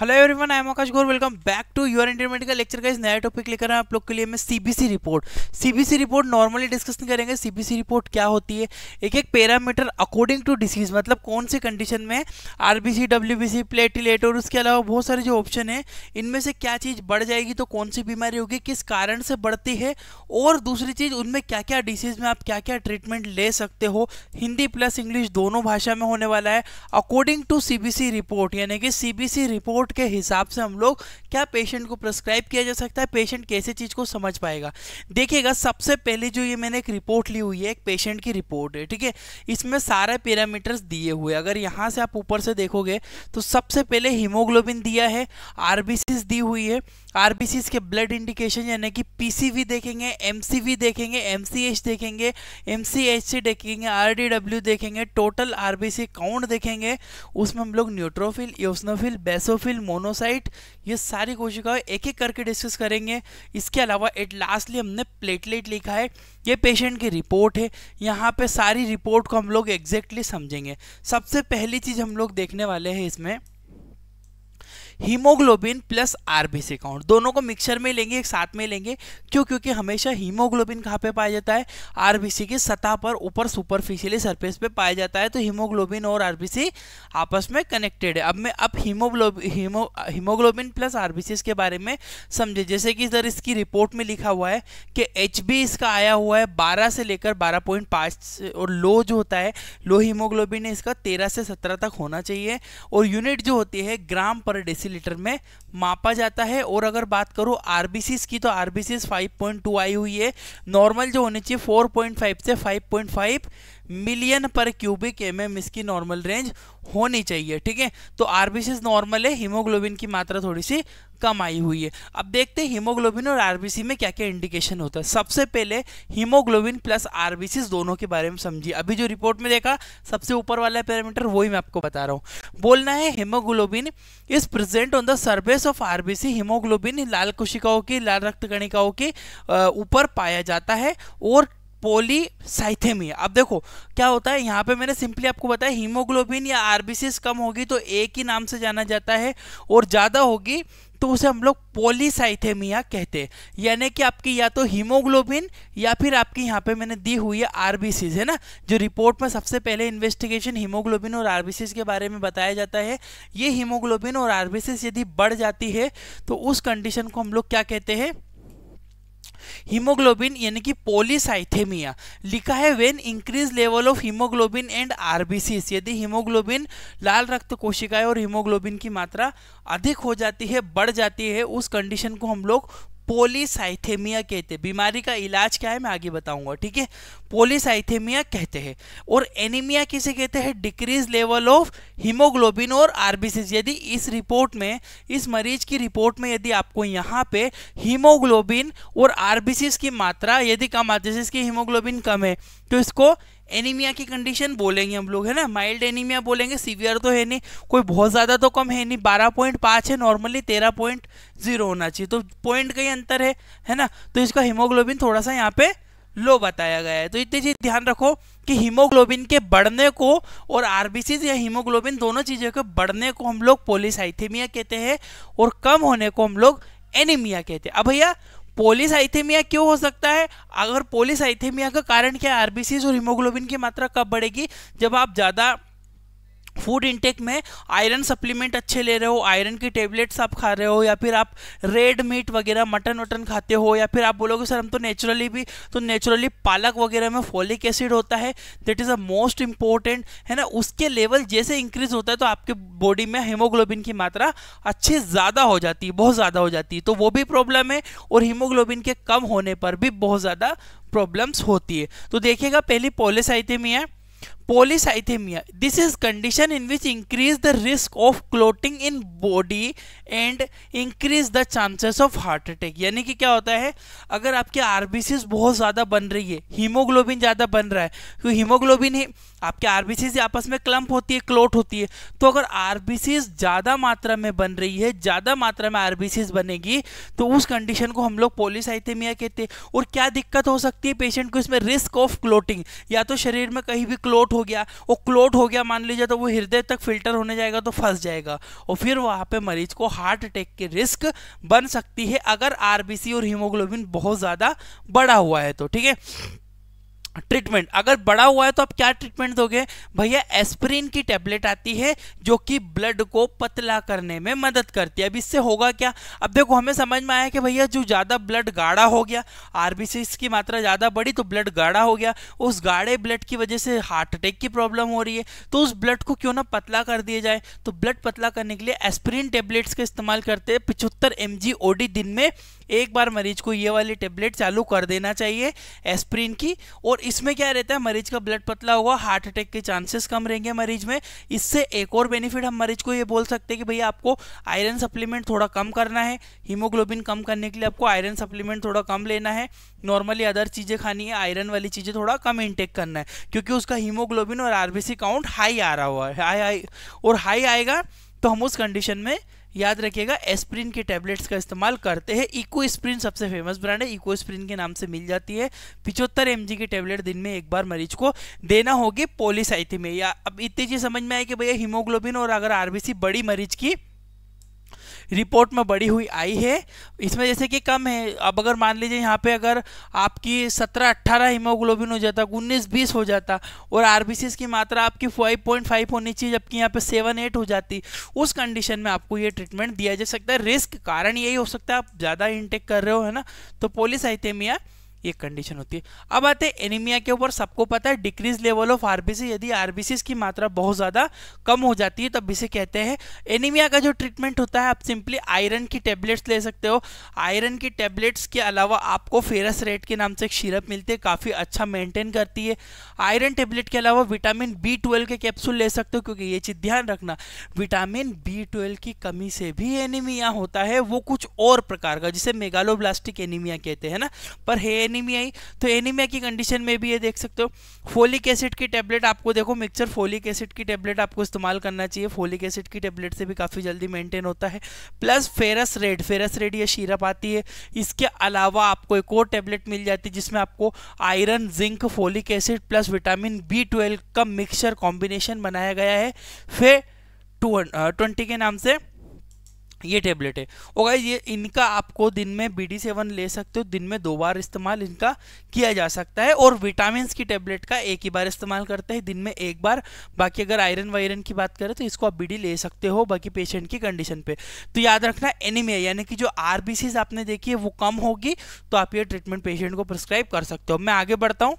hello everyone I am Akash Gaur welcome back to your intermediate का lecture का इस नया टॉपिक लेकर आप लोग के लिए मैं CBC report CBC report normally discuss करेंगे सीबीसी रिपोर्ट क्या होती है एक एक पैरामीटर अकॉर्डिंग टू डिसीज मतलब कौन सी कंडीशन में R B C W B C platelet और उसके अलावा बहुत सारे जो ऑप्शन है इनमें से क्या चीज़ बढ़ जाएगी तो कौन सी बीमारी होगी किस कारण से बढ़ती है और दूसरी चीज़ उनमें क्या क्या डिसीज में आप क्या क्या ट्रीटमेंट ले सकते हो हिंदी प्लस इंग्लिश दोनों भाषा में होने वाला है अकॉर्डिंग टू सी रिपोर्ट यानी कि सी रिपोर्ट रिपोर्ट के हिसाब से हम लोग क्या पेशेंट को प्रेस्क्राइब किया जा सकता है पेशेंट कैसे चीज़ को समझ पाएगा देखिएगा सबसे पहले जो ये मैंने एक रिपोर्ट ली हुई है एक पेशेंट की रिपोर्ट है ठीक है इसमें सारे पैरामीटर्स दिए हुए अगर यहाँ से आप ऊपर से देखोगे तो सबसे पहले हीमोग्लोबिन दिया है आर दी हुई है आर के ब्लड इंडिकेशन यानी कि पी देखेंगे एम देखेंगे एम देखेंगे एम देखेंगे आर देखेंगे टोटल आर काउंट देखेंगे उसमें हम लोग न्यूट्रोफिल बेसोफिल मोनोसाइट ये सारी कोशिकाएं एक एक करके डिस्कस करेंगे इसके अलावा एट लास्टली हमने प्लेटलेट लिखा है ये पेशेंट की रिपोर्ट है यहाँ पे सारी रिपोर्ट को हम लोग एग्जैक्टली समझेंगे सबसे पहली चीज़ हम लोग देखने वाले हैं इसमें हीमोग्लोबिन प्लस आरबीसी काउंट दोनों को मिक्सचर में लेंगे एक साथ में लेंगे क्यों क्योंकि हमेशा हीमोग्लोबिन कहाँ पे पाया जाता है आरबीसी की सतह पर ऊपर सुपरफिशियली सरफेस पे पाया जाता है तो हीमोग्लोबिन और आरबीसी आपस में कनेक्टेड है अब मैं अब हीमोग्लोबिन हीमोग्लोबिन प्लस आरबीसी के बारे में समझे जैसे कि इधर इसकी रिपोर्ट में लिखा हुआ है कि एच इसका आया हुआ है बारह से लेकर बारह और लो जो होता है लो हीमोग्लोबिन इसका तेरह से सत्रह तक होना चाहिए और यूनिट जो होती है ग्राम पर डेसी लीटर में मापा जाता है और अगर बात करो आर की तो आर बी आई हुई है नॉर्मल जो होनी चाहिए 4.5 से 5.5 मिलियन पर क्यूबिक एम एम इसकी नॉर्मल रेंज होनी चाहिए ठीक है तो आरबीसी नॉर्मल है हीमोग्लोबिन की मात्रा थोड़ी सी कम आई हुई है अब देखते हैं हीमोग्लोबिन और आरबीसी में क्या क्या इंडिकेशन होता है सबसे पहले हीमोग्लोबिन प्लस आरबीसी दोनों के बारे में समझिए अभी जो रिपोर्ट में देखा सबसे ऊपर वाला पैरामीटर वही मैं आपको बता रहा हूँ बोलना है haemoglobin is present on the surface of RBC haemoglobin लाल कोशिकाओं की लाल रक्त कणिकाओं के ऊपर पाया जाता है और पोलीसाइथेमिया अब देखो क्या होता है यहाँ पे मैंने सिंपली आपको बताया हीमोग्लोबिन या आरबीसीस कम होगी तो ए की नाम से जाना जाता है और ज़्यादा होगी तो उसे हम लोग पोलीसाइथेमिया कहते हैं यानी कि आपकी या तो हीमोग्लोबिन या फिर आपकी यहाँ पे मैंने दी हुई है आरबीसीज है ना जो रिपोर्ट में सबसे पहले इन्वेस्टिगेशन हीमोग्लोबिन और आरबीसीज के बारे में बताया जाता है ये हीमोग्लोबिन और आरबीसीज यदि बढ़ जाती है तो उस कंडीशन को हम लोग क्या कहते हैं हीमोग्लोबिन यानी कि पोलिसाइथेमिया लिखा है when increase level of haemoglobin and RBC यदि हीमोग्लोबिन लाल रक्त कोशिकाएं और हीमोग्लोबिन की मात्रा अधिक हो जाती है बढ़ जाती है उस कंडीशन को हम लोग पोलिसाइथेमिया कहते हैं बीमारी का इलाज क्या है मैं आगे बताऊंगा ठीक है पोलिसाइथेमिया कहते हैं और एनीमिया किसे कहते हैं डिक्रीज लेवल ऑफ हीमोग्लोबिन और आरबीसी यदि इस रिपोर्ट में इस मरीज की रिपोर्ट में यदि आपको यहाँ पे हीमोग्लोबिन और आरबीसी की मात्रा यदि कम आती है जिसकी हीमोग्लोबिन कम है तो इसको एनीमिया की कंडीशन बोलेंगे हम लोग है ना माइल्ड एनीमिया बोलेंगे सीवियर तो है नहीं कोई बहुत ज़्यादा तो कम है नहीं बारह पॉइंट पाँच है नॉर्मली तेरह पॉइंट जीरो होना चाहिए तो पॉइंट का ही अंतर है है ना तो इसका हीमोग्लोबिन थोड़ा सा यहाँ पे लो बताया गया है तो इतनी चीज ध्यान रखो कि हीमोग्लोबिन के बढ़ने को और आरबीसी या हीमोग्लोबिन दोनों चीज़ों के बढ़ने को हम लोग पोलिसाइथेमिया कहते हैं और कम होने को हम लोग एनीमिया कहते हैं अब भैया पोलिस आइथेमिया क्यों हो सकता है अगर पोलिस आइथेमिया का कारण क्या है आरबीसी और हीमोग्लोबिन की मात्रा कब बढ़ेगी जब आप ज़्यादा फूड इंटेक में आयरन सप्लीमेंट अच्छे ले रहे हो आयरन की टेबलेट्स आप खा रहे हो या फिर आप रेड मीट वगैरह मटन वटन खाते हो या फिर आप बोलोगे सर हम तो नेचुरली भी तो नेचुरली पालक वगैरह में फोलिक एसिड होता है that is a most important है ना उसके लेवल जैसे इंक्रीज होता है तो आपके बॉडी में हीमोग्लोबिन की मात्रा अच्छी ज़्यादा हो जाती है बहुत ज़्यादा हो जाती है तो वो भी प्रॉब्लम है और हीमोग्लोबिन के कम होने पर भी बहुत ज़्यादा प्रॉब्लम्स होती है तो देखिएगा पहली polycythaemia polycythaemia this is condition in which increase the risk of clotting in body and increase the chances of heart attack यानी कि क्या होता है अगर आपके आरबीसीज बहुत ज़्यादा बन रही है हीमोग्लोबिन ज़्यादा बन रहा है क्योंकि हीमोग्लोबिन है आपके आरबीसीज आपस में क्लम्प होती है क्लोट होती है तो अगर आरबीसीज ज़्यादा मात्रा में बन रही है ज़्यादा मात्रा में आरबीसीज बनेगी तो उस कंडीशन को हम लोग पोलिसाइथेमिया कहते हैं और क्या दिक्कत हो सकती है पेशेंट को इसमें रिस्क ऑफ क्लोटिंग या तो शरीर में कहीं भी क्लोट हो हो गया वो क्लोट हो गया मान लीजिए तो वो हृदय तक फिल्टर होने जाएगा तो फंस जाएगा और फिर वहाँ पे मरीज को हार्ट अटैक की रिस्क बन सकती है अगर आरबीसी और हीमोग्लोबिन बहुत ज़्यादा बढ़ा हुआ है तो ठीक है ट्रीटमेंट अगर बड़ा हुआ है तो आप क्या ट्रीटमेंट दोगे भैया एस्प्रिन की टेबलेट आती है जो कि ब्लड को पतला करने में मदद करती है अब इससे होगा क्या अब देखो हमें समझ में आया कि भैया जो ज़्यादा ब्लड गाढ़ा हो गया आरबीसीस की मात्रा ज़्यादा बढ़ी तो ब्लड गाढ़ा हो गया उस गाढ़े ब्लड की वजह से हार्ट अटैक की प्रॉब्लम हो रही है तो उस ब्लड को क्यों ना पतला कर दिया जाए तो ब्लड पतला करने के लिए एस्प्रिन टेबलेट्स का इस्तेमाल करते हैं पिछहत्तर एम जी दिन में एक बार मरीज को ये वाली टेबलेट चालू कर देना चाहिए एस्प्रिन की और इसमें क्या रहता है मरीज का ब्लड पतला होगा हार्ट अटैक के चांसेस कम रहेंगे मरीज में इससे एक और बेनिफिट हम मरीज को ये बोल सकते हैं कि भैया आपको आयरन सप्लीमेंट थोड़ा कम करना है हीमोग्लोबिन कम करने के लिए आपको आयरन सप्लीमेंट थोड़ा कम लेना है नॉर्मली अदर चीज़ें खानी है आयरन वाली चीज़ें थोड़ा कम इंटेक करना है क्योंकि उसका हीमोग्लोबिन और आरबीसी काउंट हाई आ रहा हुआ है हाई हाई और हाई आएगा तो हम उस कंडीशन में याद रखिएगा एस्प्रिन के टैबलेट्स का इस्तेमाल करते हैं इको स्प्रिन सबसे फेमस ब्रांड है इको स्प्रिन के नाम से मिल जाती है पिचहत्तर एम की टैबलेट दिन में एक बार मरीज को देना होगी पोलिसाइथी में या अब इतनी चीज समझ में आए कि भैया हीमोग्लोबिन और अगर आरबीसी बड़ी मरीज की रिपोर्ट में बढ़ी हुई आई है इसमें जैसे कि कम है अब अगर मान लीजिए यहाँ पे अगर आपकी 17-18 हीमोग्लोबिन हो जाता उन्नीस बीस हो जाता और आर की मात्रा आपकी 5.5 होनी चाहिए जबकि यहाँ पे 7-8 हो जाती उस कंडीशन में आपको ये ट्रीटमेंट दिया जा सकता है रिस्क कारण यही हो सकता है आप ज़्यादा इनटेक कर रहे हो है ना तो पोलिसाइथेमिया ये कंडीशन होती है अब आते हैं एनीमिया के ऊपर सबको पता है डिक्रीज लेवल ऑफ आरबीसी यदि आरबीसी की मात्रा बहुत ज़्यादा कम हो जाती है तब इसे कहते हैं एनीमिया का जो ट्रीटमेंट होता है आप सिंपली आयरन की टेबलेट्स ले सकते हो आयरन की टेबलेट्स के अलावा आपको फेरस रेट के नाम से एक शीरप मिलती है काफ़ी अच्छा मेंटेन करती है आयरन टेबलेट के अलावा विटामिन बी ट्वेल्व के कैप्सूल ले सकते हो क्योंकि ये चीज़ ध्यान रखना विटामिन बी ट्वेल्व की कमी से भी एनीमिया होता है वो कुछ और प्रकार का जिसे मेगालोब्लास्टिक एनीमिया कहते हैं ना पर है एनीमिया ही तो एनीमिया की कंडीशन में भी ये देख सकते हो फोलिक एसिड की टैबलेट आपको देखो मिक्सचर फोलिक एसिड की टैबलेट आपको इस्तेमाल करना चाहिए फोलिक एसिड की टैबलेट से भी काफ़ी जल्दी मेंटेन होता है plus ferrous red ferrous red या शीरप आती है इसके अलावा आपको एक और टैबलेट मिल जाती है जिसमें आपको iron zinc folic acid plus vitamin B का मिक्सचर कॉम्बिनेशन बनाया गया है फे टू ट्वेंटी के नाम से ये टेबलेट है और गाइज ये इनका आपको दिन में बी डी सेवन ले सकते हो दिन में दो बार इस्तेमाल इनका किया जा सकता है और विटामिन की टेबलेट का एक ही बार इस्तेमाल करते हैं दिन में एक बार बाकी अगर आयरन वायरन की बात करें तो इसको आप बी ले सकते हो बाकी पेशेंट की कंडीशन पे तो याद रखना एनीमिया यानी कि जो आर आपने देखी है वो कम होगी तो आप ये ट्रीटमेंट पेशेंट को प्रिस्क्राइब कर सकते हो मैं आगे बढ़ता हूँ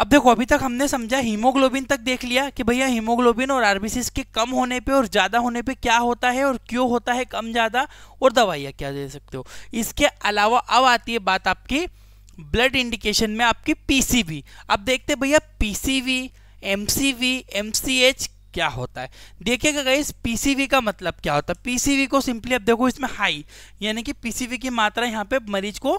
अब देखो अभी तक हमने समझा हीमोग्लोबिन तक देख लिया कि भैया हीमोग्लोबिन और आरबीसीस के कम होने पे और ज़्यादा होने पे क्या होता है और क्यों होता है कम ज़्यादा और दवाइयाँ क्या दे सकते हो इसके अलावा अब आती है बात आपकी ब्लड इंडिकेशन में आपकी पीसीवी अब देखते भैया पीसीवी एमसीवी एमसीएच क्या होता है देखिएगा गई पीसीवी का मतलब क्या होता है पीसीवी को सिंपली अब देखो इसमें हाई यानी कि पीसीवी की मात्रा यहाँ पे मरीज को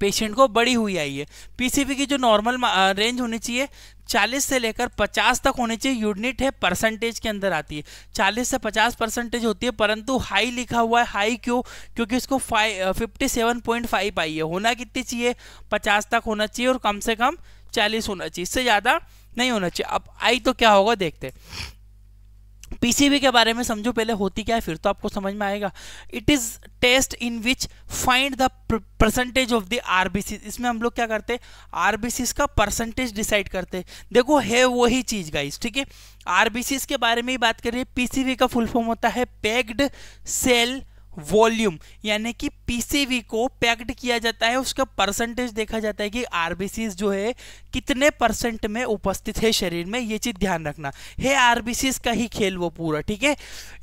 पेशेंट को बड़ी हुई आई है पीसीबी की जो नॉर्मल रेंज होनी चाहिए 40 से लेकर 50 तक होनी चाहिए यूनिट है परसेंटेज के अंदर आती है 40 से 50 परसेंटेज होती है परंतु हाई लिखा हुआ है हाई क्यों क्योंकि इसको फिफ्टी सेवन पॉइंट फाइव आई है होना कितनी चाहिए 50 तक होना चाहिए और कम से कम 40 होना चाहिए इससे ज़्यादा नहीं होना चाहिए अब आई तो क्या होगा देखते हैं पीसीबी के बारे में समझो पहले होती क्या है फिर तो आपको समझ में आएगा it is test in which find the percentage of the RBC इसमें हम लोग क्या करते हैं का परसेंटेज डिसाइड करते हैं देखो है वही चीज़ गाइस ठीक है आरबीसी के बारे में ही बात कर रही है पीसीबी का फुल फॉर्म होता है पैक्ड सेल वॉल्यूम यानी कि पीसीवी को पैक्ड किया जाता है उसका परसेंटेज देखा जाता है कि आरबीसी जो है कितने परसेंट में उपस्थित है शरीर में ये चीज़ ध्यान रखना है आरबीसी का ही खेल वो पूरा ठीक है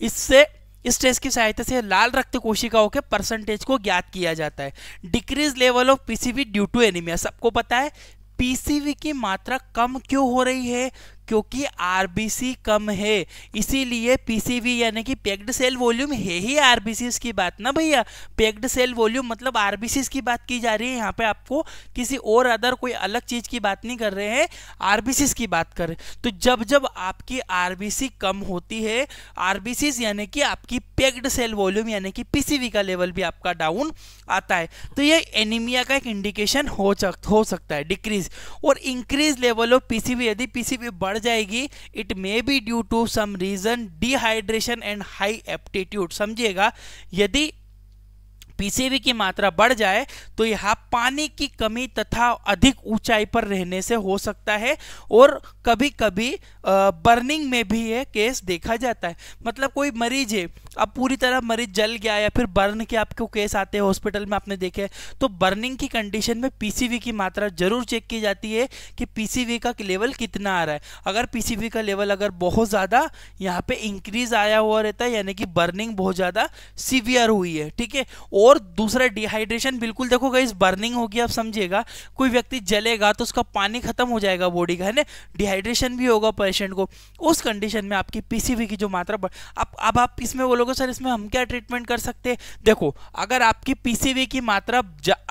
इससे इस टेस्ट की सहायता से लाल रक्त कोशिकाओं के परसेंटेज को ज्ञात किया जाता है decrease level of PCV due to anaemia सबको पता है पीसीवी की मात्रा कम क्यों हो रही है क्योंकि आरबीसी कम है इसीलिए पीसीवी यानी कि पेक्ड सेल वॉल्यूम है ही आरबीसी की बात ना भैया पेक्ड सेल वॉल्यूम मतलब आरबीसी की बात की जा रही है यहाँ पे आपको किसी और अदर कोई अलग चीज की बात नहीं कर रहे हैं आरबीसी की बात कर रहे तो जब जब आपकी आरबीसी कम होती है आरबीसी यानी कि आपकी पेक्ड सेल वॉल्यूम यानी कि पीसीवी का लेवल भी आपका डाउन आता है तो ये एनीमिया का एक इंडिकेशन हो चक, हो सकता है डिक्रीज और इंक्रीज लेवल ऑफ पीसीबी यदि पीसीबी बढ़ जाएगी it may be due to some reason dehydration and high altitude समझिएगा यदि पीसीबी की मात्रा बढ़ जाए तो यहाँ पानी की कमी तथा अधिक ऊंचाई पर रहने से हो सकता है और कभी कभी बर्निंग में भी यह केस देखा जाता है मतलब कोई मरीज है अब पूरी तरह मरीज जल गया या फिर बर्न के आपको केस आते हैं हॉस्पिटल में आपने देखे तो बर्निंग की कंडीशन में पीसीवी की मात्रा जरूर चेक की जाती है कि पीसीवी का लेवल कितना आ रहा है अगर पीसीवी का लेवल अगर बहुत ज़्यादा यहाँ पे इंक्रीज आया हुआ रहता है यानी कि बर्निंग बहुत ज़्यादा सीवियर हुई है ठीक है और दूसरा डिहाइड्रेशन बिल्कुल देखो गाइज बर्निंग होगी आप समझिएगा कोई व्यक्ति जलेगा तो उसका पानी खत्म हो जाएगा बॉडी का है ना डिहाइड्रेशन भी होगा पेशेंट को उस कंडीशन में आपकी पीसीवी की जो मात्रा अब अब आप इसमें बोलो बोलोगे सर इसमें हम क्या ट्रीटमेंट कर सकते हैं देखो अगर आपकी पीसीवी की मात्रा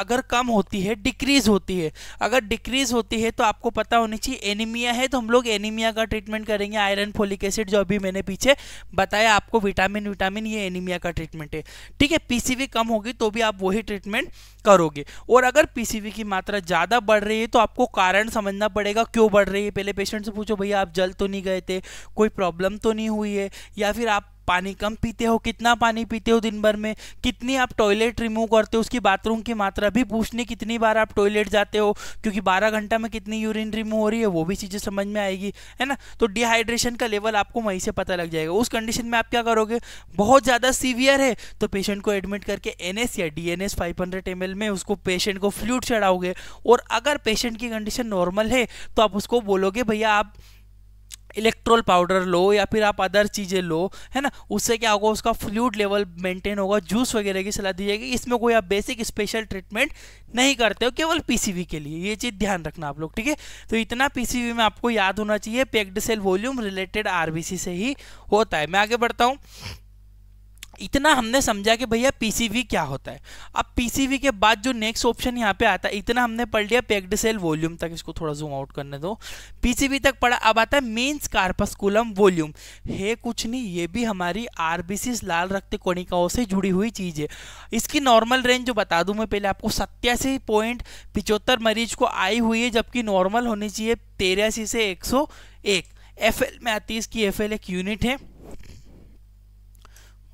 अगर कम होती है डिक्रीज होती है अगर डिक्रीज होती है तो आपको पता होनी चाहिए एनीमिया है तो हम लोग एनीमिया का ट्रीटमेंट करेंगे आयरन फोलिक एसिड जो अभी मैंने पीछे बताया आपको विटामिन विटामिन ये एनीमिया का ट्रीटमेंट है ठीक है पी कम होगी तो भी आप वही ट्रीटमेंट करोगे और अगर पीसीबी की मात्रा ज़्यादा बढ़ रही है तो आपको कारण समझना पड़ेगा क्यों बढ़ रही है पहले पेशेंट से पूछो भैया आप जल तो नहीं गए थे कोई प्रॉब्लम तो नहीं हुई है या फिर आप पानी कम पीते हो कितना पानी पीते हो दिन भर में कितनी आप टॉयलेट रिमूव करते हो उसकी बाथरूम की मात्रा भी पूछनी कितनी बार आप टॉयलेट जाते हो क्योंकि बारह घंटा में कितनी यूरिन रिमूव हो रही है वो भी चीज़ें समझ में आएगी है ना तो डिहाइड्रेशन का लेवल आपको वहीं से पता लग जाएगा उस कंडीशन में आप क्या करोगे बहुत ज़्यादा सीवियर है तो पेशेंट को एडमिट करके एन या डी एन एस में उसको पेशेंट को फ्लूड चढ़ाओगे और अगर पेशेंट की कंडीशन नॉर्मल है तो आप उसको बोलोगे भैया आप इलेक्ट्रोल पाउडर लो या फिर आप अदर चीज़ें लो है ना उससे क्या होगा उसका फ्लूड लेवल मेंटेन होगा जूस वगैरह की सलाह दी जाएगी इसमें कोई आप बेसिक स्पेशल ट्रीटमेंट नहीं करते हो केवल पीसीवी के लिए ये चीज़ ध्यान रखना आप लोग ठीक है तो इतना पीसीवी में आपको याद होना चाहिए packed cell volume related RBC से ही होता है मैं आगे बढ़ता हूँ इतना हमने समझा कि भैया पीसीवी क्या होता है अब पीसीवी के बाद जो नेक्स्ट ऑप्शन यहाँ पे आता है इतना हमने पढ़ लिया पैक्ड सेल वॉल्यूम तक इसको थोड़ा जूम आउट करने दो पीसीवी तक पढ़ा अब आता है मेन्स कार्पस्कुलम वॉल्यूम है कुछ नहीं ये भी हमारी आरबीसी लाल रक्त कोणिकाओं से जुड़ी हुई चीज़ है इसकी नॉर्मल रेंज जो बता दूं मैं पहले आपको सत्यासी पॉइंट पिचहत्तर मरीज को आई हुई है जबकि नॉर्मल होनी चाहिए तेरासी से एक सौ एक एफ में आती है इसकी एफ एक यूनिट है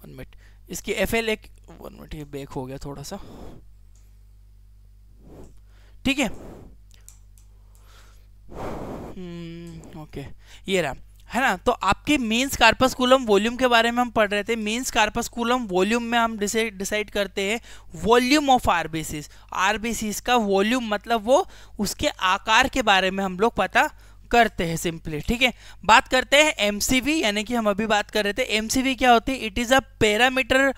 वन मिनट इसकी एफ एल एक वन मिनट ये बेक हो गया थोड़ा सा ठीक है ओके हम्म, ये रहा है ना तो आपके मेंस कूलम वॉल्यूम के बारे में हम पढ़ रहे थे मेंस कूलम वॉल्यूम में हम डिसाइड करते हैं वॉल्यूम ऑफ आरबीसीज आरबीसीज का वॉल्यूम मतलब वो उसके आकार के बारे में हम लोग पता करते हैं सिंपली ठीक है बात करते हैं एमसीवी यानी कि हम अभी बात कर रहे थे एमसीवी क्या होती है it is a parameter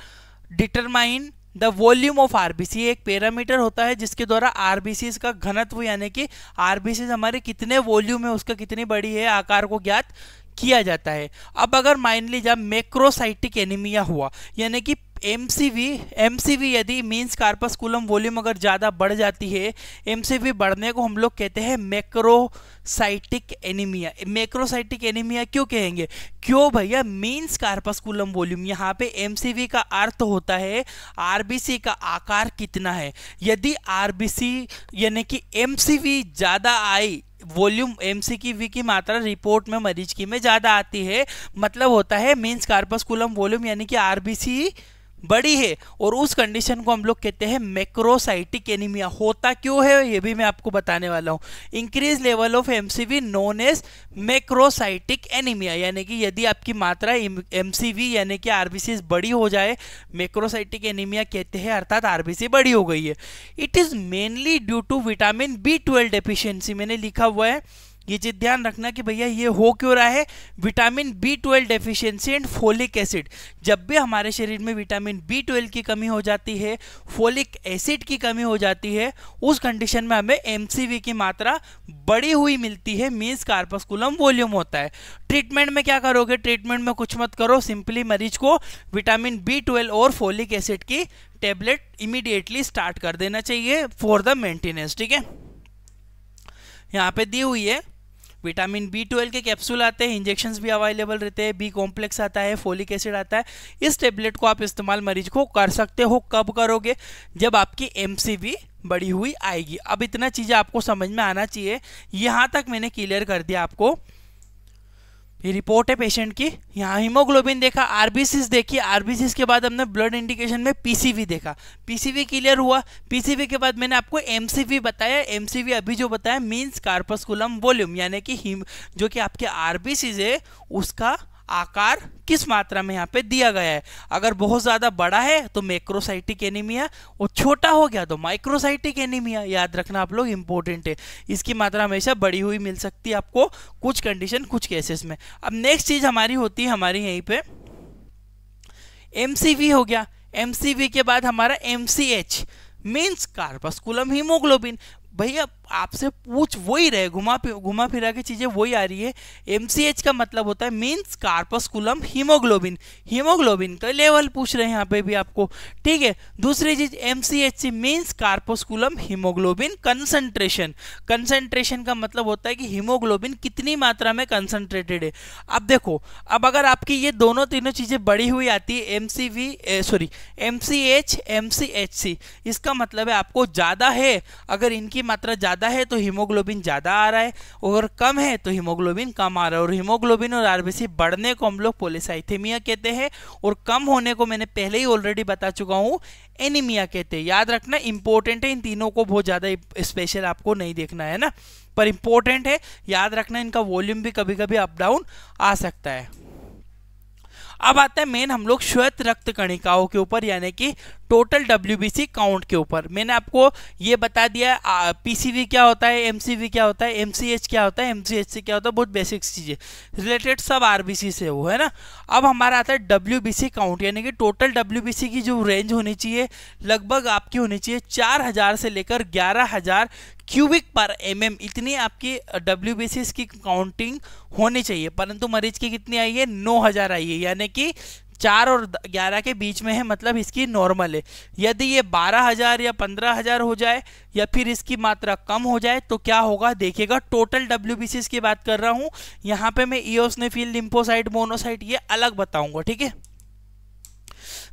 determine the volume of RBC एक पैरामीटर होता है जिसके द्वारा आरबीसी का घनत्व यानी कि आरबीसी हमारे कितने वॉल्यूम है उसका कितनी बड़ी है आकार को ज्ञात किया जाता है अब अगर मान लीजिए मैक्रोसाइटिक एनीमिया हुआ यानी कि M C V M C V यदि मीन्स कार्पस्कुलम वॉल्यूम अगर ज़्यादा बढ़ जाती है एम सी वी बढ़ने को हम लोग कहते हैं मैक्रोसाइटिक एनीमिया मैक्रोसाइटिक एनीमिया क्यों कहेंगे क्यों भैया मीन्स कार्पस्कुलम वॉल्यूम यहाँ पे एम सी वी का अर्थ होता है आर बी सी का आकार कितना है यदि आर बी सी यानी कि एम सी वी ज़्यादा आई वॉल्यूम एम की वी की मात्रा रिपोर्ट में मरीज की में ज़्यादा आती है मतलब होता है मीन्स कुलम वॉल्यूम यानी कि आरबीसी बड़ी है और उस कंडीशन को हम लोग कहते हैं मैक्रोसाइटिक एनीमिया होता क्यों है ये भी मैं आपको बताने वाला हूँ increase level of MCV known as macrocytic anaemia यानी कि यदि आपकी मात्रा एमसीवी यानी कि आरबीसी बड़ी हो जाए मैक्रोसाइटिक एनीमिया कहते हैं अर्थात आरबीसी बड़ी हो गई है it is mainly due to vitamin B twelve deficiency मैंने लिखा हुआ है ये चीज़ ध्यान रखना कि भैया ये हो क्यों रहा है vitamin B twelve deficiency and folic acid जब भी हमारे शरीर में विटामिन बी ट्वेल्व की कमी हो जाती है फोलिक एसिड की कमी हो जाती है उस कंडीशन में हमें एम की मात्रा बड़ी हुई मिलती है मीन्स कार्पस्कुलम वॉल्यूम होता है ट्रीटमेंट में क्या करोगे ट्रीटमेंट में कुछ मत करो सिंपली मरीज को विटामिन बी ट्वेल्व और फोलिक एसिड की टेबलेट इमीडिएटली स्टार्ट कर देना चाहिए फॉर द मेंटेनेंस ठीक है यहाँ पे दी हुई है विटामिन बी ट्वेल्व के कैप्सूल आते हैं इंजेक्शन भी अवेलेबल रहते हैं बी कॉम्प्लेक्स आता है फोलिक एसिड आता है इस टेबलेट को आप इस्तेमाल मरीज को कर सकते हो कब करोगे जब आपकी एम बड़ी हुई आएगी अब इतना चीज़ें आपको समझ में आना चाहिए यहाँ तक मैंने क्लियर कर दिया आपको ये रिपोर्ट है पेशेंट की यहाँ हीमोग्लोबिन देखा आरबीसीस देखी आरबीसीस के बाद हमने ब्लड इंडिकेशन में पीसीवी देखा पीसीवी क्लियर हुआ पीसीवी के बाद मैंने आपको एमसीवी बताया एमसीवी अभी जो बताया मीन्स कार्पस्कुलम वॉल्यूम यानी कि जो कि आपके आरबीसीज है उसका आकार किस मात्रा में यहाँ पे दिया गया है अगर बहुत ज़्यादा बड़ा है तो मैक्रोसाइटिक एनीमिया और छोटा हो गया तो माइक्रोसाइटिक एनीमिया याद रखना आप लोग इंपॉर्टेंट है इसकी मात्रा हमेशा बड़ी हुई मिल सकती है आपको कुछ कंडीशन कुछ केसेस में अब नेक्स्ट चीज़ हमारी होती है हमारी यहीं पर एम हो गया एम के बाद हमारा M C means corpuscular haemoglobin भैया आपसे पूछ वही रहे घुमा घुमा फिरा के चीज़ें वही आ रही है एम का मतलब होता है मीन्स कार्पस्कुलम हीमोग्लोबिन हीमोग्लोबिन का लेवल पूछ रहे हैं यहाँ पे भी आपको ठीक है दूसरी चीज़ M C H C means corpuscular haemoglobin concentration concentration का मतलब होता है कि हीमोग्लोबिन कितनी मात्रा में कंसनट्रेटेड है अब देखो अब अगर आपकी ये दोनों तीनों चीज़ें बढ़ी हुई आती है M C V sorry M C H M C H C इसका मतलब है आपको ज़्यादा है अगर इनकी मात्रा ज़्यादा ज़्यादा है तो हीमोग्लोबिन ज़्यादा आ रहा है और कम है तो हीमोग्लोबिन कम आ रहा है और हीमोग्लोबिन और आरबीसी बढ़ने को हम लोग पोलिसाइथेमिया कहते हैं और कम होने को मैंने पहले ही ऑलरेडी बता चुका हूँ एनीमिया कहते हैं याद रखना इंपॉर्टेंट है इन तीनों को बहुत ज़्यादा स्पेशल आपको नहीं देखना है ना पर इंपॉर्टेंट है याद रखना इनका वॉल्यूम भी कभी कभी अप डाउन आ सकता है अब आता है मेन हम लोग श्वेत रक्त कणिकाओं के ऊपर यानी कि टोटल डब्ल्यू काउंट के ऊपर मैंने आपको ये बता दिया पी क्या होता है एम क्या होता है एम क्या होता है एम एमसीएच क्या होता है बहुत बेसिक चीज़ें रिलेटेड सब आर से वो है ना अब हमारा आता है डब्ल्यू काउंट यानी कि टोटल डब्ल्यू की जो रेंज होनी चाहिए लगभग आपकी होनी चाहिए चार हज़ार से लेकर ग्यारह हज़ार क्यूबिक पर एम mm, इतनी आपकी डब्ल्यू की काउंटिंग होनी चाहिए परंतु मरीज की कितनी आई है नौ हज़ार आई है यानी कि चार और ग्यारह के बीच में है मतलब इसकी नॉर्मल है यदि ये बारह हज़ार या पंद्रह हज़ार हो जाए या फिर इसकी मात्रा कम हो जाए तो क्या होगा देखिएगा टोटल डब्ल्यू की बात कर रहा हूँ यहाँ पे मैं ईओसनेफील लिम्पोसाइट मोनोसाइट ये अलग बताऊँगा ठीक है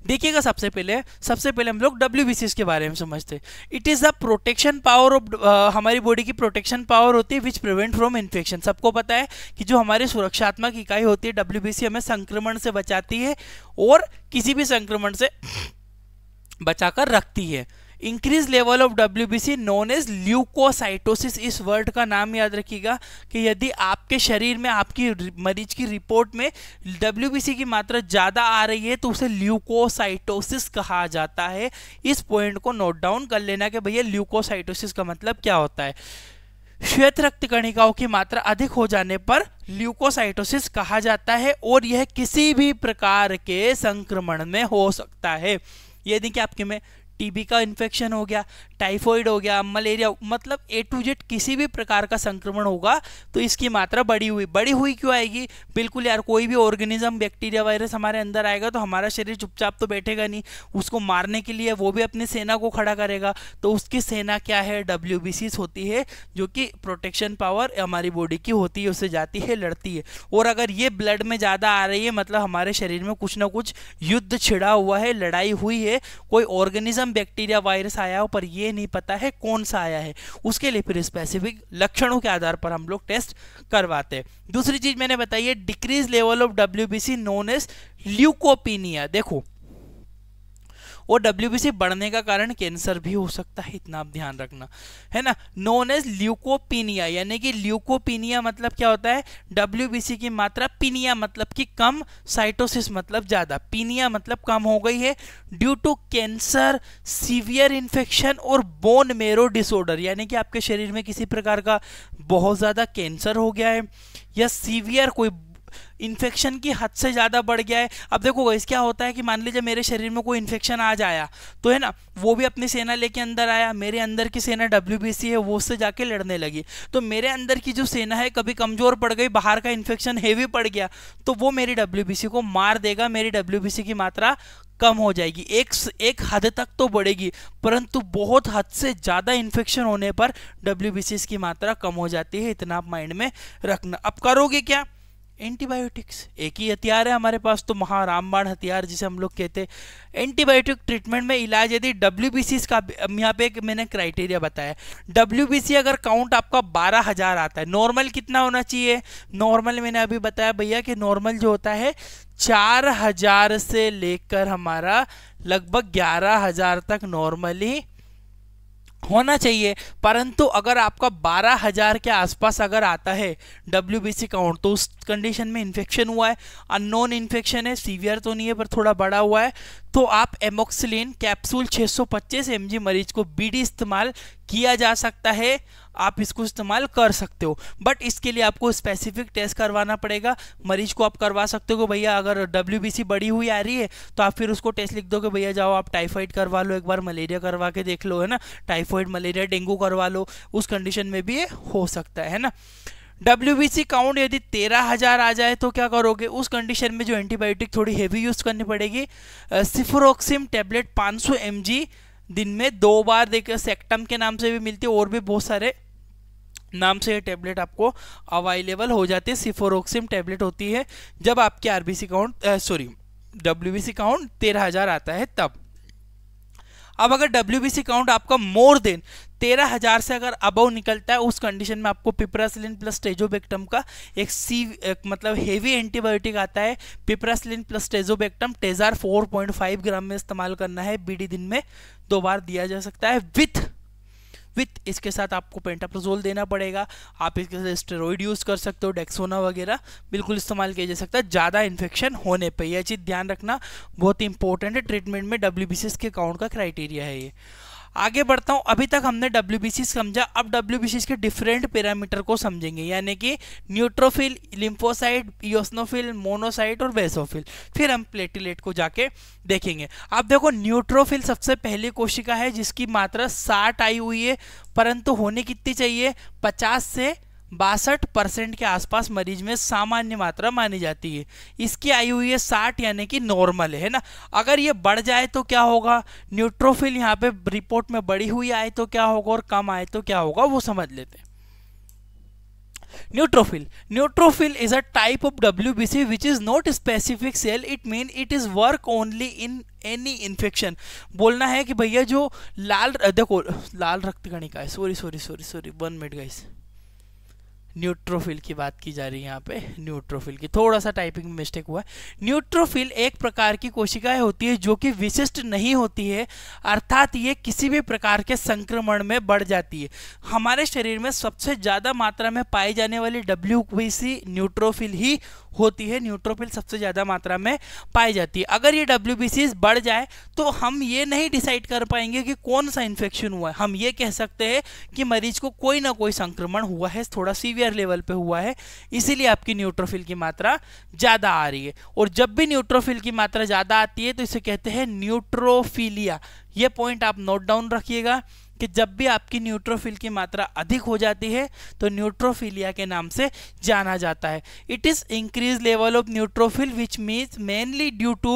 देखिएगा सबसे पहले सबसे पहले हम लोग डब्ल्यू के बारे में समझते हैं it is the protection power of हमारी बॉडी की प्रोटेक्शन पावर होती है विच प्रिवेंट फ्रॉम इन्फेक्शन सबको पता है कि जो हमारी सुरक्षात्मक इकाई होती है डब्ल्यू हमें संक्रमण से बचाती है और किसी भी संक्रमण से बचाकर रखती है increase level of W B C known as leucocytosis इस वर्ड का नाम याद रखिएगा कि यदि आपके शरीर में आपकी मरीज की रिपोर्ट में डब्ल्यू बी सी की मात्रा ज़्यादा आ रही है तो उसे ल्यूकोसाइटोसिस कहा जाता है इस पॉइंट को नोट डाउन कर लेना कि भैया ल्यूकोसाइटोसिस का मतलब क्या होता है श्वेत रक्त कणिकाओं की मात्रा अधिक हो जाने पर ल्यूकोसाइटोसिस कहा जाता है और यह किसी भी प्रकार के संक्रमण में हो सकता है यदि कि आपके में टीबी का इन्फेक्शन हो गया टाइफॉइड हो गया मलेरिया मतलब ए टू जेड किसी भी प्रकार का संक्रमण होगा तो इसकी मात्रा बड़ी हुई बड़ी हुई क्यों आएगी बिल्कुल यार कोई भी ऑर्गेनिज्म बैक्टीरिया वायरस हमारे अंदर आएगा तो हमारा शरीर चुपचाप तो बैठेगा नहीं उसको मारने के लिए वो भी अपनी सेना को खड़ा करेगा तो उसकी सेना क्या है डब्ल्यू होती है जो कि प्रोटेक्शन पावर हमारी बॉडी की होती है उससे जाती है लड़ती है और अगर ये ब्लड में ज़्यादा आ रही है मतलब हमारे शरीर में कुछ ना कुछ युद्ध छिड़ा हुआ है लड़ाई हुई है कोई ऑर्गेनिज्म रैंडम बैक्टीरिया वायरस आया हो पर यह नहीं पता है कौन सा आया है उसके लिए फिर स्पेसिफिक लक्षणों के आधार पर हम लोग टेस्ट करवाते हैं दूसरी चीज मैंने बताई है decrease level of W B C known as leucopenia देखो और डब्ल्यू बढ़ने का कारण कैंसर भी हो सकता है इतना आप ध्यान रखना है ना नोन एज ल्यूकोपीनिया यानी कि ल्यूकोपीनिया मतलब क्या होता है डब्ल्यू की मात्रा पीनिया मतलब कि कम साइटोसिस मतलब ज़्यादा पीनिया मतलब कम हो गई है due to cancer severe infection और बोन मेरो डिसऑर्डर यानी कि आपके शरीर में किसी प्रकार का बहुत ज़्यादा कैंसर हो गया है या सीवियर कोई इन्फेक्शन की हद से ज़्यादा बढ़ गया है अब देखो गैस क्या होता है कि मान लीजिए मेरे शरीर में कोई इन्फेक्शन आ जाया तो है ना वो भी अपनी सेना लेके अंदर आया मेरे अंदर की सेना डब्ल्यू है वो उससे जाके लड़ने लगी तो मेरे अंदर की जो सेना है कभी कमज़ोर पड़ गई बाहर का इन्फेक्शन हैवी पड़ गया तो वो मेरी डब्ल्यू को मार देगा मेरी डब्ल्यू की मात्रा कम हो जाएगी एक एक हद तक तो बढ़ेगी परंतु बहुत हद से ज़्यादा इन्फेक्शन होने पर डब्ल्यू की मात्रा कम हो जाती है इतना आप माइंड में रखना अब करोगे क्या एंटीबायोटिक्स एक ही हथियार है हमारे पास तो महारामबाण हथियार जिसे हम लोग कहते हैं एंटीबायोटिक ट्रीटमेंट में इलाज यदि डब्ल्यू बी सी का यहाँ पे एक मैंने क्राइटेरिया बताया डब्ल्यू बी सी अगर काउंट आपका बारह हज़ार आता है नॉर्मल कितना होना चाहिए नॉर्मल मैंने अभी बताया भैया कि नॉर्मल जो होता है चार हज़ार से लेकर हमारा लगभग ग्यारह हज़ार तक नॉर्मली होना चाहिए परंतु अगर आपका बारह हज़ार के आसपास अगर आता है डब्ल्यू बी सी काउंट तो उस कंडीशन में इन्फेक्शन हुआ है अननोन इन्फेक्शन है सीवियर तो नहीं है पर थोड़ा बड़ा हुआ है तो आप एमोक्सिलिन कैप्सूल 625 सौ मरीज को बीडी इस्तेमाल किया जा सकता है आप इसको इस्तेमाल कर सकते हो बट इसके लिए आपको स्पेसिफिक टेस्ट करवाना पड़ेगा मरीज को आप करवा सकते हो भैया अगर डब्ल्यू बड़ी हुई आ रही है तो आप फिर उसको टेस्ट लिख दो कि भैया जाओ आप टाइफाइड करवा लो एक बार मलेरिया करवा के देख लो है ना टाइफाइड मलेरिया डेंगू करवा लो उस कंडीशन में भी ये हो सकता है ना डब्ल्यू काउंट यदि तेरह हज़ार आ जाए तो क्या करोगे उस कंडीशन में जो एंटीबायोटिक थोड़ी हेवी यूज़ करनी पड़ेगी सिफरोक्सिम टेबलेट 500 एम दिन में दो बार देखिए सेक्टम के नाम से भी मिलती है और भी बहुत सारे नाम से ये टैबलेट आपको अवेलेबल हो जाती है सिफोरोक्सिम टैबलेट होती है जब आपके RBC count sorry WBC count तेरह हज़ार आता है तब अब अगर डब्ल्यूबीसी काउंट आपका मोर देन तेरह हज़ार से अगर अबव निकलता है उस कंडीशन में आपको पिपरासिलिन प्लस टेजोबेक्टम का एक सी एक मतलब हेवी एंटीबायोटिक आता है पिपरासिलिन प्लस टेजोबेक्टम टेजार 4.5 ग्राम में इस्तेमाल करना है बीडी दिन में दो बार दिया जा सकता है विथ विथ इसके साथ आपको पेंटाप्रोजोल देना पड़ेगा आप इसके साथ स्टेरॉइड यूज़ कर सकते हो डेक्सोना वगैरह बिल्कुल इस्तेमाल किया जा सकता है ज़्यादा इन्फेक्शन होने पर यह चीज़ ध्यान रखना बहुत इंपॉर्टेंट है ट्रीटमेंट में डब्ल्यू के अकाउंट का क्राइटेरिया है ये आगे बढ़ता हूँ अभी तक हमने डब्ल्यू समझा अब डब्ल्यू के डिफरेंट पैरामीटर को समझेंगे यानी कि न्यूट्रोफिल लिम्फोसाइट योस्नोफिल मोनोसाइट और बेसोफिल फिर हम प्लेटिलेट को जाके देखेंगे आप देखो न्यूट्रोफिल सबसे पहली कोशिका है जिसकी मात्रा साठ आई हुई है परंतु होने कितनी चाहिए पचास से बासठ परसेंट के आसपास मरीज में सामान्य मात्रा मानी जाती है इसकी आई हुई है साठ यानी कि नॉर्मल है ना अगर ये बढ़ जाए तो क्या होगा न्यूट्रोफिल यहाँ पे रिपोर्ट में बढ़ी हुई आए तो क्या होगा और कम आए तो क्या होगा वो समझ लेते हैं is a type of W B C which is not specific cell it mean it is work only in any infection बोलना है कि भैया जो लाल देखो लाल रक्त कणिका है sorry sorry sorry sorry one minute guys neutrophil की बात की जा रही है यहाँ पे न्यूट्रोफिल की थोड़ा सा टाइपिंग में मिस्टेक हुआ है न्यूट्रोफिल एक प्रकार की कोशिकाएं होती है जो कि विशिष्ट नहीं होती है अर्थात ये किसी भी प्रकार के संक्रमण में बढ़ जाती है हमारे शरीर में सबसे ज़्यादा मात्रा में पाई जाने वाली डब्ल्यू न्यूट्रोफिल ही होती है न्यूट्रोफिल सबसे ज़्यादा मात्रा में पाई जाती है अगर ये डब्ल्यू बढ़ जाए तो हम ये नहीं डिसाइड कर पाएंगे कि कौन सा इन्फेक्शन हुआ है हम ये कह सकते हैं कि मरीज को कोई ना कोई संक्रमण हुआ है थोड़ा सीवियर हायर लेवल पे हुआ है इसीलिए आपकी न्यूट्रोफिल की मात्रा ज़्यादा आ रही है और जब भी न्यूट्रोफिल की मात्रा ज़्यादा आती है तो इसे कहते हैं न्यूट्रोफिलिया ये पॉइंट आप नोट डाउन रखिएगा कि जब भी आपकी न्यूट्रोफिल की मात्रा अधिक हो जाती है तो न्यूट्रोफिलिया के नाम से जाना जाता है it is increase level of neutrophil which means mainly due to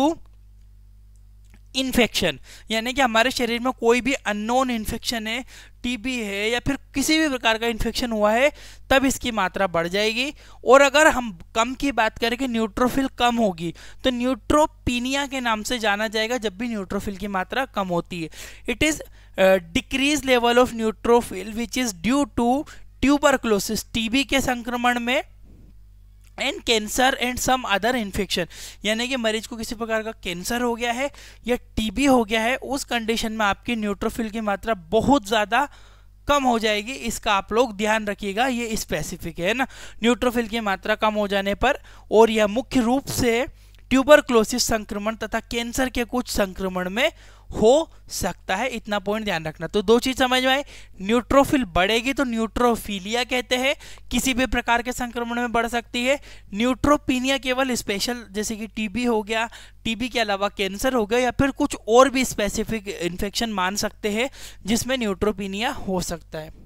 infection यानी कि हमारे शरीर में कोई भी अननोन इन्फेक्शन है टीबी है या फिर किसी भी प्रकार का इन्फेक्शन हुआ है तब इसकी मात्रा बढ़ जाएगी और अगर हम कम की बात करें कि न्यूट्रोफिल कम होगी तो न्यूट्रोपीनिया के नाम से जाना जाएगा जब भी न्यूट्रोफिल की मात्रा कम होती है it is decrease level of neutrophil which is due to tuberculosis TB के संक्रमण में and cancer and some other infection यानी कि मरीज को किसी प्रकार का कैंसर हो गया है या टीबी हो गया है उस कंडीशन में आपकी न्यूट्रोफिल की मात्रा बहुत ज़्यादा कम हो जाएगी इसका आप लोग ध्यान रखिएगा ये स्पेसिफिक है ना न्यूट्रोफिल की मात्रा कम हो जाने पर और यह मुख्य रूप से ट्यूबरक्लोसिस संक्रमण तथा कैंसर के कुछ संक्रमण में हो सकता है इतना पॉइंट ध्यान रखना तो दो चीज समझ में आए न्यूट्रोफिल बढ़ेगी तो न्यूट्रोफीलिया कहते हैं किसी भी प्रकार के संक्रमण में बढ़ सकती है न्यूट्रोपीनिया केवल स्पेशल जैसे कि टीबी हो गया टीबी के अलावा कैंसर हो गया या फिर कुछ और भी स्पेसिफिक इन्फेक्शन मान सकते हैं जिसमें न्यूट्रोपीनिया हो सकता है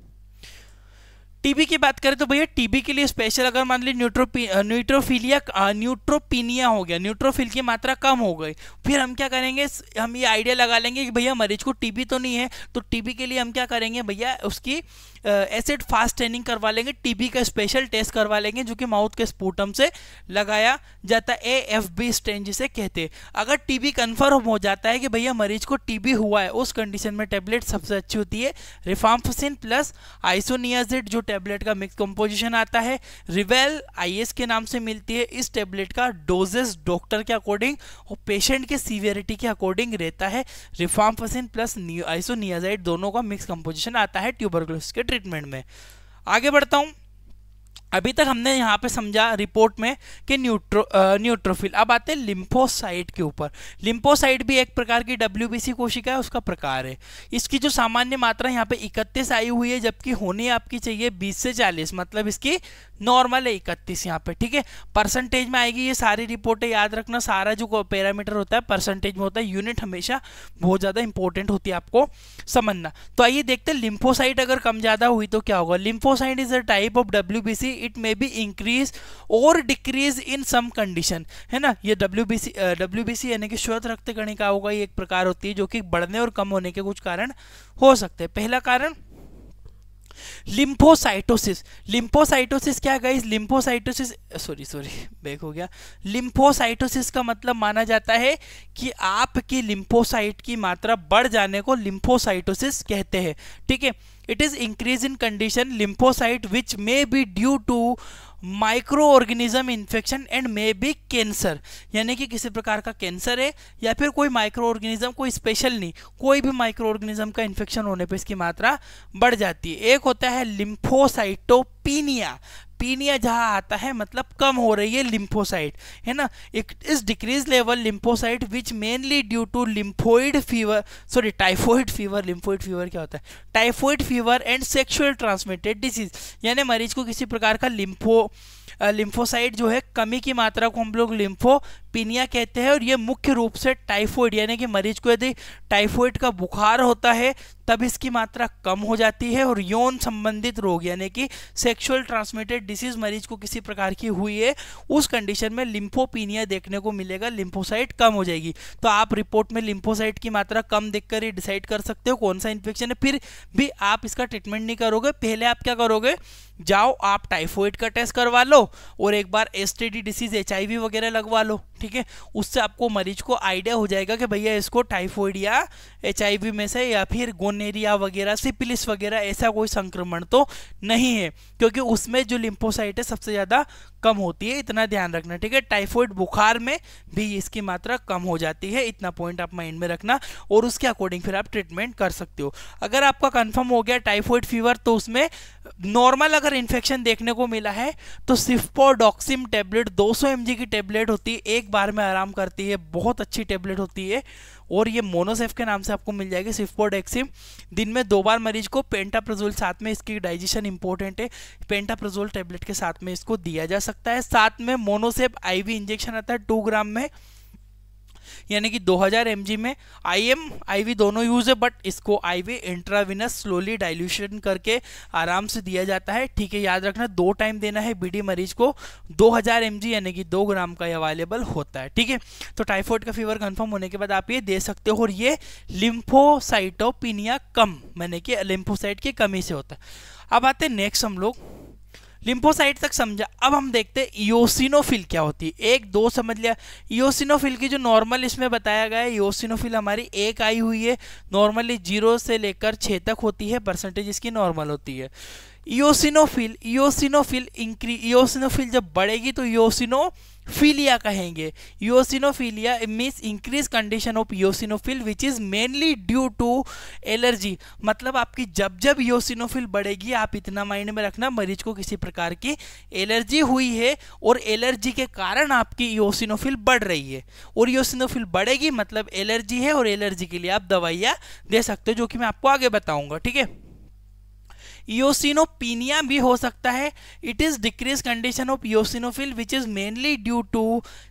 टीबी की बात करें तो भैया टीबी के लिए स्पेशल अगर मान लीजिए न्यूट्रोपी न्यूट्रोफीलिया न्यूट्रोपिनिया हो गया न्यूट्रोफिल की मात्रा कम हो गई फिर हम क्या करेंगे हम ये आइडिया लगा लेंगे कि भैया मरीज को टीबी तो नहीं है तो टीबी के लिए हम क्या करेंगे भैया उसकी एसिड फास्ट ट्रेनिंग करवा लेंगे टीबी का स्पेशल टेस्ट करवा लेंगे जो कि माउथ के स्पूटम से लगाया जाता है ए एफ बी स्ट्रेन जिसे कहते अगर टीबी कन्फर्म हो जाता है कि भैया मरीज को टीबी हुआ है उस कंडीशन में टेबलेट सबसे अच्छी होती है रिफाम्फसिन प्लस आइसोनियाजिड जो टेबलेट का मिक्स कंपोजिशन आता है रिवेल आई के नाम से मिलती है इस टेबलेट का डोजेस डॉक्टर के अकॉर्डिंग और पेशेंट के सीवियरिटी के अकॉर्डिंग रहता है रिफाम्फसिन प्लस आइसोनियाजाइड दोनों का मिक्स कंपोजिशन आता है ट्यूबरकुलोसिस के ट्रीटमेंट में आगे बढ़ता हूँ अभी तक हमने यहाँ पे समझा रिपोर्ट में कि न्यूट्रो न्यूट्रोफिल अब आते हैं लिम्फोसाइट के ऊपर लिम्फोसाइट भी एक प्रकार की डब्ल्यू कोशिका है उसका प्रकार है इसकी जो सामान्य मात्रा यहाँ पे इकतीस आई हुई है जबकि होनी आपकी चाहिए 20 से 40 मतलब इसकी नॉर्मल है इकतीस यहाँ पे ठीक है परसेंटेज में आएगी ये सारी रिपोर्टें याद रखना सारा जो पैरामीटर होता है परसेंटेज में होता है यूनिट हमेशा बहुत ज़्यादा इंपॉर्टेंट होती है आपको समझना तो आइए देखते हैं लिम्फोसाइट अगर कम ज़्यादा हुई तो क्या होगा lymphocyte is a type of W it may be increase और डिक्रीज इन सम कंडीशन है ना ये डब्ल्यू डब्ल्यू यानी कि श्वेत रक्त कणिका होगा ये एक प्रकार होती है जो कि बढ़ने और कम होने के कुछ कारण हो सकते हैं पहला कारण लिम्फोसाइटोसिस लिम्फोसाइटोसिस क्या गई लिम्फोसाइटोसिस सॉरी सॉरी बैक हो गया लिम्फोसाइटोसिस का मतलब माना जाता है कि आपकी लिम्फोसाइट की मात्रा बढ़ जाने को लिम्फोसाइटोसिस कहते हैं ठीक है it is increase in condition lymphocyte which may be due to micro organism infection and may be cancer यानी कि किसी प्रकार का कैंसर है या फिर कोई माइक्रो ऑर्गेनिज्म कोई स्पेशल नहीं कोई भी माइक्रो ऑर्गेनिज्म का इन्फेक्शन होने पर इसकी मात्रा बढ़ जाती है एक होता है लिम्फोसाइटोपीनिया एपिनिया जहाँ आता है मतलब कम हो रही है लिम्फोसाइट है ना it is decrease level lymphocyte which mainly due to lymphoid fever sorry typhoid fever lymphoid fever क्या होता है typhoid fever and sexual transmitted disease यानी मरीज को किसी प्रकार का लिम्फो लिम्फोसाइट जो है कमी की मात्रा को हम लोग लिम्फोपिनिया कहते हैं और ये मुख्य रूप से टाइफॉइड यानी कि मरीज को यदि टाइफॉइड का बुखार होता है तब इसकी मात्रा कम हो जाती है और यौन संबंधित रोग यानी कि सेक्सुअल ट्रांसमिटेड डिसीज मरीज को किसी प्रकार की हुई है उस कंडीशन में लिम्फोपिनिया देखने को मिलेगा लिम्फोसाइट कम हो जाएगी तो आप रिपोर्ट में लिम्फोसाइट की मात्रा कम देख ही डिसाइड कर सकते हो कौन सा इन्फेक्शन है फिर भी आप इसका ट्रीटमेंट नहीं करोगे पहले आप क्या करोगे जाओ आप टाइफॉइड का टेस्ट करवा लो और एक बार एस डिसीज़ एच वगैरह लगवा लो ठीक है उससे आपको मरीज को आइडिया हो जाएगा कि भैया इसको टाइफॉइड या एच में से या फिर गोनेरिया वगैरह सिपिलिस वगैरह ऐसा कोई संक्रमण तो नहीं है क्योंकि उसमें जो लिम्फोसाइट है सबसे ज़्यादा कम होती है इतना ध्यान रखना ठीक है टाइफॉइड बुखार में भी इसकी मात्रा कम हो जाती है इतना पॉइंट आप माइंड में रखना और उसके अकॉर्डिंग फिर आप ट्रीटमेंट कर सकते हो अगर आपका कन्फर्म हो गया टाइफॉइड फीवर तो उसमें नॉर्मल अगर इन्फेक्शन देखने को मिला है तो सिफ्पोडॉक्सिम टेबलेट 200 सौ की टेबलेट होती है एक बार में आराम करती है बहुत अच्छी टेबलेट होती है और ये मोनोसेफ के नाम से आपको मिल जाएगी एक्सिम दिन में दो बार मरीज को पेंटाप्रजोल साथ में इसकी डाइजेशन इंपॉर्टेंट है पेंटाप्रजोल टेबलेट के साथ में इसको दिया जा सकता है साथ में मोनोसेफ आईवी इंजेक्शन आता है टू ग्राम में यानी कि 2000 हजार में आई एम आई दोनों यूज है बट इसको I V intravenous slowly dilution करके आराम से दिया जाता है ठीक है याद रखना दो टाइम देना है बीडी मरीज को 2000 हजार यानी कि दो ग्राम का अवेलेबल होता है ठीक है तो टाइफॉइड का फीवर कन्फर्म होने के बाद आप ये दे सकते हो और ये लिम्फोसाइटोपिनिया कम मैंने कि लिम्फोसाइट की कमी से होता है अब आते हैं नेक्स्ट हम लोग लिम्फोसाइट तक समझा अब हम देखते हैं योसिनोफिल क्या होती है एक दो समझ लिया योसिनोफिल की जो नॉर्मल इसमें बताया गया है योसिनोफिल हमारी एक आई हुई है नॉर्मली जीरो से लेकर छः तक होती है परसेंटेज इसकी नॉर्मल होती है योसिनोफिल योसिनोफिल इंक्री योसिनोफिल जब बढ़ेगी तो योसिनो फीलिया कहेंगे eosinophilia means increase condition of eosinophil which is mainly due to allergy मतलब आपकी जब जब योसिनोफिल बढ़ेगी आप इतना माइंड में रखना मरीज को किसी प्रकार की एलर्जी हुई है और एलर्जी के कारण आपकी योसिनोफिल बढ़ रही है और योसिनोफिल बढ़ेगी मतलब एलर्जी है और एलर्जी के लिए आप दवाइयाँ दे सकते हो जो कि मैं आपको आगे बताऊँगा ठीक है ईओसिनोपीनिया भी हो सकता है it is decrease condition of eosinophil which is mainly due to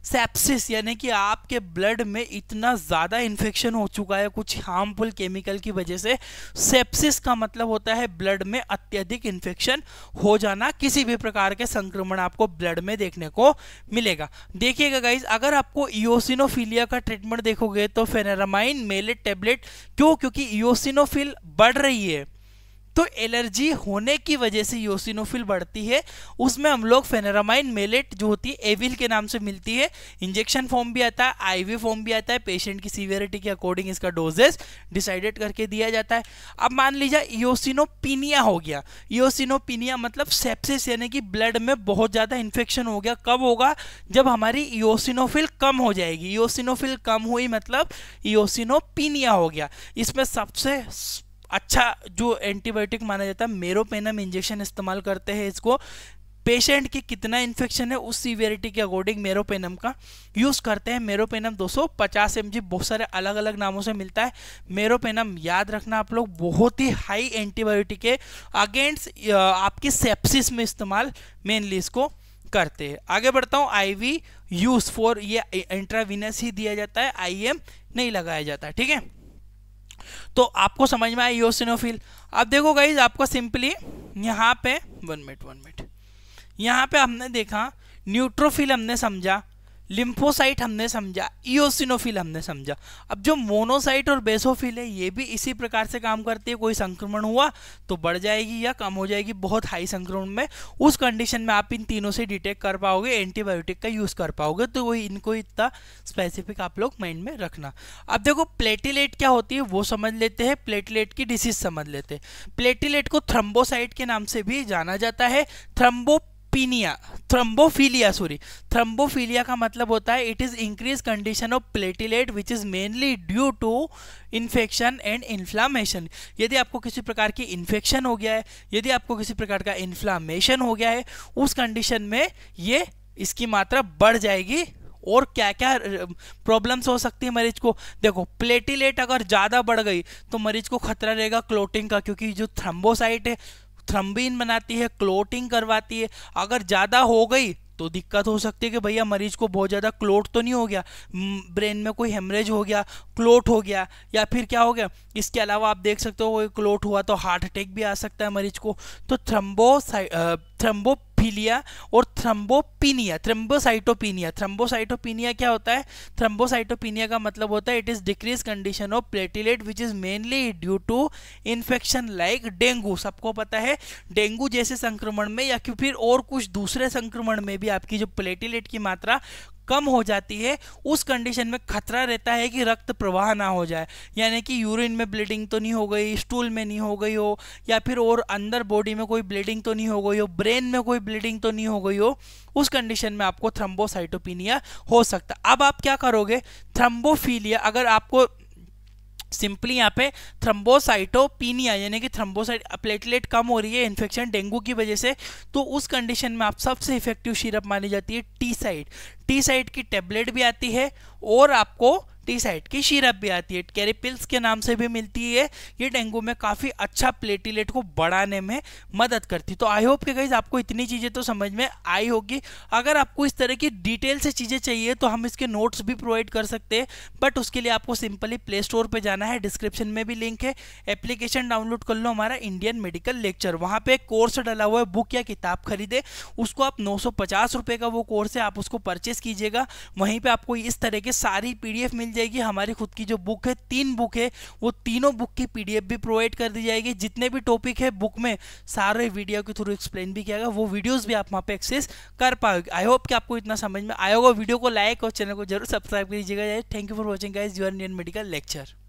sepsis यानी कि आपके ब्लड में इतना ज़्यादा इन्फेक्शन हो चुका है कुछ हार्मफुल केमिकल की वजह से सेप्सिस का मतलब होता है ब्लड में अत्यधिक इन्फेक्शन हो जाना किसी भी प्रकार के संक्रमण आपको ब्लड में देखने को मिलेगा देखिएगा गाइज अगर आपको ईओसिनोफीलिया का ट्रीटमेंट देखोगे तो फेनेरामाइन मेलेट टेबलेट क्यों क्योंकि ईओसिनोफिल बढ़ रही है तो एलर्जी होने की वजह से योसिनोफिल बढ़ती है उसमें हम लोग फेनरामाइन मेलेट जो होती है एविल के नाम से मिलती है इंजेक्शन फॉर्म भी आता है आईवी फॉर्म भी आता है पेशेंट की सीवियरिटी के अकॉर्डिंग इसका डोजेस डिसाइडेड करके दिया जाता है अब मान लीजिए योसिनोपिनिया हो गया योसिनोपिनिया मतलब सेप्सिस यानी कि ब्लड में बहुत ज़्यादा इन्फेक्शन हो गया कब होगा जब हमारी योसिनोफिल कम हो जाएगी योसिनोफिल कम हुई मतलब योसिनोपिनिया हो गया इसमें सबसे अच्छा जो एंटीबायोटिक माना जाता है मेरोपेनम इंजेक्शन इस्तेमाल करते हैं इसको पेशेंट की कितना इन्फेक्शन है उस सीवियरिटी के अकॉर्डिंग मेरोपेनम का यूज़ करते हैं मेरोपेनम 250 सौ बहुत सारे अलग अलग नामों से मिलता है मेरोपेनम याद रखना आप लोग बहुत ही हाई एंटीबायोटिक है अगेंस्ट आपकी सेप्सिस में इस्तेमाल मेनली इसको करते हैं आगे बढ़ता हूँ आईवी यूज़ फॉर ये इंट्राविनस ही दिया जाता है आईएम नहीं लगाया जाता ठीक है तो आपको समझ में आया योसिनोफिल अब देखो गाइज आपका सिंपली यहाँ पे वन मिनट वन मिनट यहाँ पे हमने देखा न्यूट्रोफिल हमने समझा लिम्फोसाइट हमने समझा ईओसिनोफिल हमने समझा अब जो मोनोसाइट और बेसोफिल है ये भी इसी प्रकार से काम करती है कोई संक्रमण हुआ तो बढ़ जाएगी या कम हो जाएगी बहुत हाई संक्रमण में उस कंडीशन में आप इन तीनों से डिटेक्ट कर पाओगे एंटीबायोटिक का यूज़ कर पाओगे तो वही इनको इतना स्पेसिफिक आप लोग माइंड में रखना अब देखो प्लेटिलेट क्या होती है वो समझ लेते हैं प्लेटिलेट की डिसीज समझ लेते हैं प्लेटिलेट को थ्रम्बोसाइट के नाम से भी जाना जाता है थ्रम्बो थ्रोम्बोपिनिया थ्रम्बोफीलिया सॉरी थ्रम्बोफीलिया का मतलब होता है it is increase condition of platelet which is mainly due to infection and inflammation यदि आपको किसी प्रकार की इन्फेक्शन हो गया है यदि आपको किसी प्रकार का इन्फ्लामेशन हो गया है उस कंडीशन में ये इसकी मात्रा बढ़ जाएगी और क्या क्या प्रॉब्लम्स हो सकती है मरीज को देखो प्लेटिलेट अगर ज़्यादा बढ़ गई तो मरीज को खतरा रहेगा क्लोटिंग का क्योंकि जो थ्रम्बोसाइट है थ्रम्बिन बनाती है क्लोटिंग करवाती है अगर ज़्यादा हो गई तो दिक्कत हो सकती है कि भैया मरीज को बहुत ज़्यादा क्लोट तो नहीं हो गया ब्रेन में कोई हेमरेज हो गया क्लोट हो गया या फिर क्या हो गया इसके अलावा आप देख सकते हो कोई क्लोट हुआ तो हार्ट अटैक भी आ सकता है मरीज को तो थ्रम्बो थ्रम्बो थ्रोम्बोफिलिया और थ्रम्बोपिनिया थ्रम्बोसाइटोपिनिया थ्रम्बोसाइटोपिनिया क्या होता है थ्रम्बोसाइटोपिनिया का मतलब होता है it is decrease condition of platelet which is mainly due to infection like dengue सबको पता है डेंगू जैसे संक्रमण में या फिर और कुछ दूसरे संक्रमण में भी आपकी जो प्लेटिलेट की मात्रा कम हो जाती है उस कंडीशन में खतरा रहता है कि रक्त प्रवाह ना हो जाए यानी कि यूरिन में ब्लीडिंग तो नहीं हो गई स्टूल में नहीं हो गई हो या फिर और अंदर बॉडी में कोई ब्लीडिंग तो नहीं हो गई हो ब्रेन में कोई ब्लीडिंग तो नहीं हो गई हो उस कंडीशन में आपको थ्रम्बोसाइटोपिनिया हो सकता अब आप क्या करोगे थ्रम्बोफीलिया अगर आपको सिंपली यहाँ पे थ्रम्बोसाइटोपीनिया यानी कि थ्रम्बोसाइट प्लेटलेट कम हो रही है इन्फेक्शन डेंगू की वजह से तो उस कंडीशन में आप सबसे इफेक्टिव सिरप मानी जाती है टी साइड टी साइड की टेबलेट भी आती है और आपको टीसाइड की शीरप भी आती है कैरिपिल्स के नाम से भी मिलती है ये डेंगू में काफ़ी अच्छा प्लेटिलेट को बढ़ाने में मदद करती तो आई होप कि गाइज आपको इतनी चीज़ें तो समझ में आई होगी अगर आपको इस तरह की डिटेल से चीज़ें चाहिए तो हम इसके नोट्स भी प्रोवाइड कर सकते हैं बट उसके लिए आपको सिंपली प्ले स्टोर पर जाना है डिस्क्रिप्शन में भी लिंक है एप्लीकेशन डाउनलोड कर लो हमारा इंडियन मेडिकल लेक्चर वहाँ पर कोर्स डला हुआ है बुक या किताब खरीदे उसको आप नौ का वो कोर्स है आप उसको परचेस कीजिएगा वहीं पर आपको इस तरह के सारी पी मिल मिल जाएगी हमारी खुद की जो बुक है तीन बुक है वो तीनों बुक की पीडीएफ भी प्रोवाइड कर दी जाएगी जितने भी टॉपिक है बुक में सारे वीडियो के थ्रू एक्सप्लेन भी किया गया वो वीडियोज़ भी आप वहाँ पर एक्सेस कर पाओगे आई होप कि आपको इतना समझ में आया होगा वीडियो को लाइक और चैनल को जरूर सब्सक्राइब कर दीजिएगा thank you for watching guys your Indian medical lecture